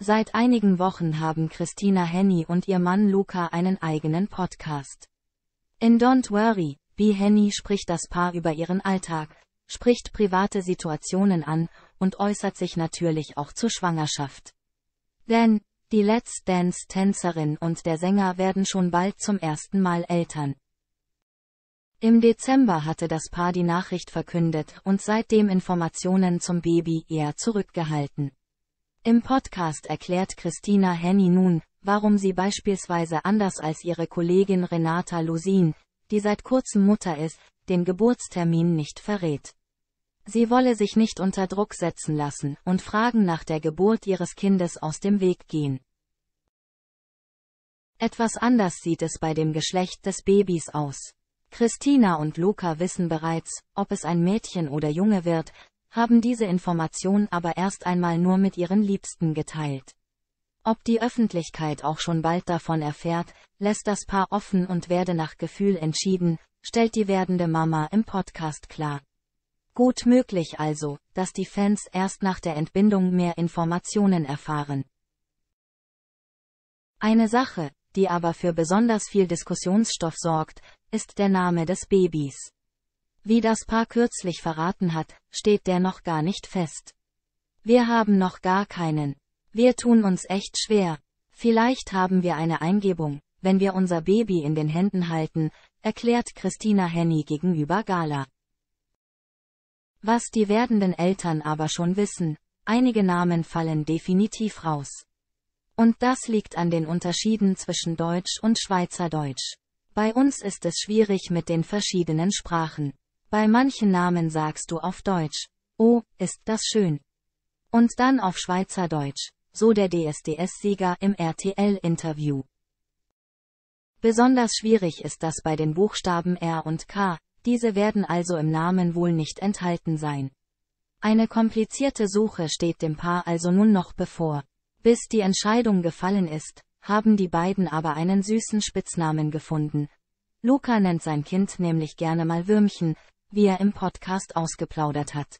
Seit einigen Wochen haben Christina Henny und ihr Mann Luca einen eigenen Podcast. In Don't Worry, Be Henny spricht das Paar über ihren Alltag, spricht private Situationen an und äußert sich natürlich auch zur Schwangerschaft. Denn, die Let's Dance-Tänzerin und der Sänger werden schon bald zum ersten Mal Eltern. Im Dezember hatte das Paar die Nachricht verkündet und seitdem Informationen zum Baby eher zurückgehalten. Im Podcast erklärt Christina Henny nun, warum sie beispielsweise anders als ihre Kollegin Renata Lusin, die seit kurzem Mutter ist, den Geburtstermin nicht verrät. Sie wolle sich nicht unter Druck setzen lassen und Fragen nach der Geburt ihres Kindes aus dem Weg gehen. Etwas anders sieht es bei dem Geschlecht des Babys aus. Christina und Luca wissen bereits, ob es ein Mädchen oder Junge wird, haben diese Information aber erst einmal nur mit ihren Liebsten geteilt. Ob die Öffentlichkeit auch schon bald davon erfährt, lässt das Paar offen und werde nach Gefühl entschieden, stellt die werdende Mama im Podcast klar. Gut möglich also, dass die Fans erst nach der Entbindung mehr Informationen erfahren. Eine Sache, die aber für besonders viel Diskussionsstoff sorgt, ist der Name des Babys. Wie das Paar kürzlich verraten hat, steht der noch gar nicht fest. Wir haben noch gar keinen. Wir tun uns echt schwer. Vielleicht haben wir eine Eingebung, wenn wir unser Baby in den Händen halten, erklärt Christina Henny gegenüber Gala. Was die werdenden Eltern aber schon wissen, einige Namen fallen definitiv raus. Und das liegt an den Unterschieden zwischen Deutsch und Schweizerdeutsch. Bei uns ist es schwierig mit den verschiedenen Sprachen. Bei manchen Namen sagst du auf Deutsch, oh, ist das schön. Und dann auf Schweizerdeutsch, so der DSDS-Sieger im RTL-Interview. Besonders schwierig ist das bei den Buchstaben R und K, diese werden also im Namen wohl nicht enthalten sein. Eine komplizierte Suche steht dem Paar also nun noch bevor. Bis die Entscheidung gefallen ist, haben die beiden aber einen süßen Spitznamen gefunden. Luca nennt sein Kind nämlich gerne mal Würmchen, wie er im Podcast ausgeplaudert hat.